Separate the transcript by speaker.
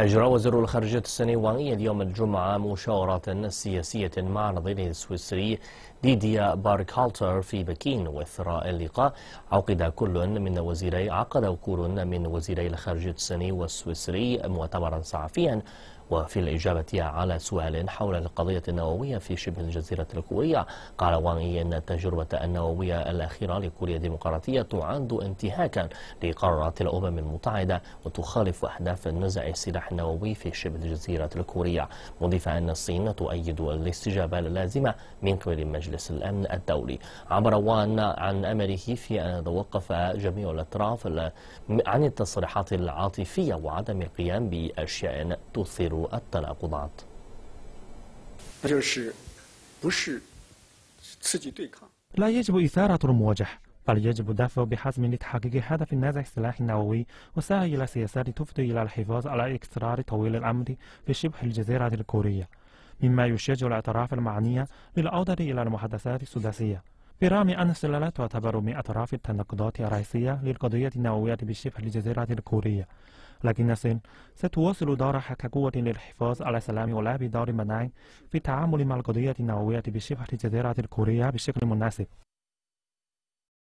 Speaker 1: أجرى وزير الخارجية السنغالي اليوم الجمعة مشاورة سياسية مع نظيره السويسري ديديا باركالتر في بكين وإثراء اللقاء عقد كل من وزيري عقد كل من وزيري الخارجية السني والسويسري مؤتمرا صحفيا وفي الإجابة على سؤال حول القضية النووية في شبه الجزيرة الكورية قال وان إي أن التجربة النووية الأخيرة لكوريا الديمقراطية تعد انتهاكا لقرارات الأمم المتحدة وتخالف أهداف نزع السلاح النووي في شبه الجزيرة الكورية مضيفا أن الصين تؤيد الاستجابة اللازمة من قبل مجلس الأمن الدولي عبر وان عن أمره في أن توقف جميع الأطراف عن التصريحات العاطفية وعدم القيام بأشياء تثير يثير التناقضات
Speaker 2: لا يجب إثارة المواجهة بل يجب الدفع بحزم لتحقيق هدف نزع السلاح النووي وسعي إلى سياسات تفضي إلى الحفاظ على إكرار طويل الأمد في شبه الجزيرة الكورية مما يشجع الأطراف المعنية بالعودة إلى المحادثات السداسية برغم أن السلالة تعتبر من أطراف التناقضات الرئيسية للقضية النووية بشبه الجزيرة الكورية لكن الصين ستواصل دورها كقوة للحفاظ على السلام ولعب دور مناعي في التعامل مع القضية النووية بشبه الجزيرة الكورية بشكل مناسب